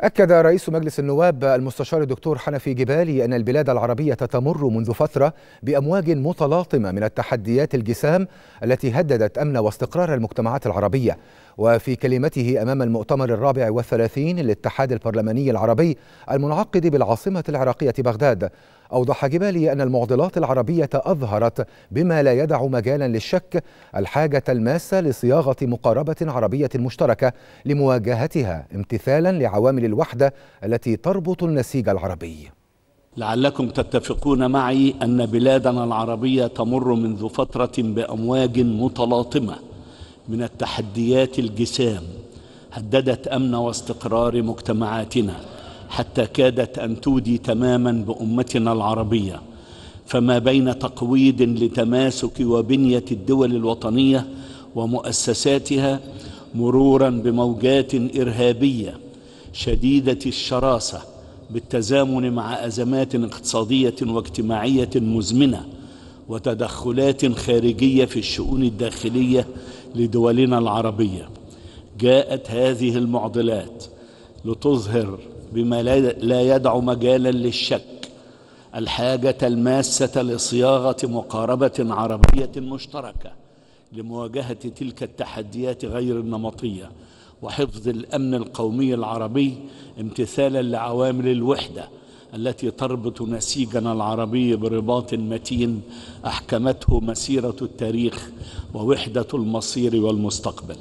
أكد رئيس مجلس النواب المستشار الدكتور حنفي جبالي أن البلاد العربية تمر منذ فترة بأمواج متلاطمة من التحديات الجسام التي هددت أمن واستقرار المجتمعات العربية وفي كلمته أمام المؤتمر الرابع والثلاثين للاتحاد البرلماني العربي المنعقد بالعاصمة العراقية بغداد أوضح جبالي أن المعضلات العربية أظهرت بما لا يدع مجالا للشك الحاجة الماسة لصياغة مقاربة عربية مشتركة لمواجهتها امتثالا لعوامل الوحدة التي تربط النسيج العربي لعلكم تتفقون معي أن بلادنا العربية تمر منذ فترة بأمواج متلاطمة من التحديات الجسام هددت أمن واستقرار مجتمعاتنا حتى كادت أن تودي تماما بأمتنا العربية فما بين تقويض لتماسك وبنية الدول الوطنية ومؤسساتها مرورا بموجات إرهابية شديدة الشراسة بالتزامن مع أزمات اقتصادية واجتماعية مزمنة وتدخلات خارجية في الشؤون الداخلية لدولنا العربية جاءت هذه المعضلات لتظهر بما لا يدع مجالا للشك الحاجة الماسة لصياغة مقاربة عربية مشتركة لمواجهة تلك التحديات غير النمطية وحفظ الأمن القومي العربي امتثالا لعوامل الوحدة التي تربط نسيجنا العربي برباط متين أحكمته مسيرة التاريخ ووحدة المصير والمستقبل